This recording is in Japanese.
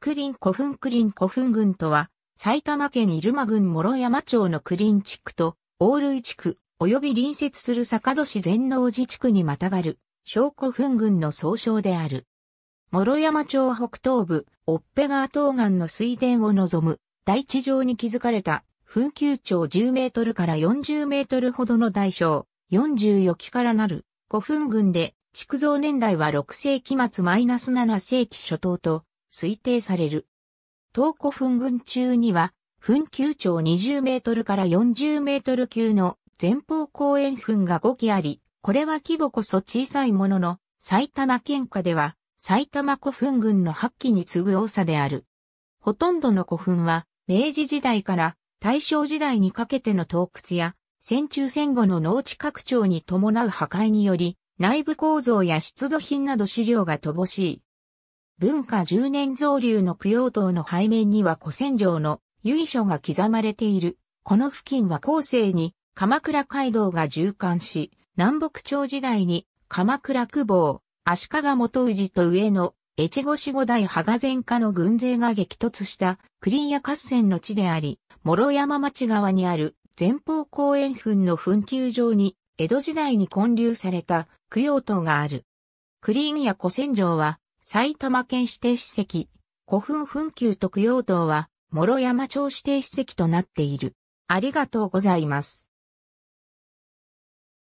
クリン古墳クリン古墳群とは、埼玉県入間郡諸山町のクリン地区と、大類地区、及び隣接する坂戸市全農寺地区にまたがる、小古墳群の総称である。諸山町北東部、オッペ川東岸の水田を望む、大地上に築かれた、墳丘長10メートルから40メートルほどの大小、40余基からなる、古墳群で、築造年代は6世紀末マイナス -7 世紀初頭と、推定される。東古墳群中には、墳丘長20メートルから40メートル級の前方後円墳が5基あり、これは規模こそ小さいものの、埼玉県下では、埼玉古墳群の8基に次ぐ多さである。ほとんどの古墳は、明治時代から大正時代にかけての洞窟や、戦中戦後の農地拡張に伴う破壊により、内部構造や出土品など資料が乏しい文化十年造流の供養塔の背面には古戦場の由緒が刻まれている。この付近は後世に鎌倉街道が縦貫し、南北朝時代に鎌倉久保、足利元氏と上野、越後守護大羽賀前家の軍勢が激突したクリーヤ合戦の地であり、諸山町側にある前方公園墳の墳丘上に江戸時代に建立された供養塔がある。クリーンや古戦場は埼玉県指定史跡、古墳墳丘特用道は、諸山町指定史跡となっている。ありがとうございます。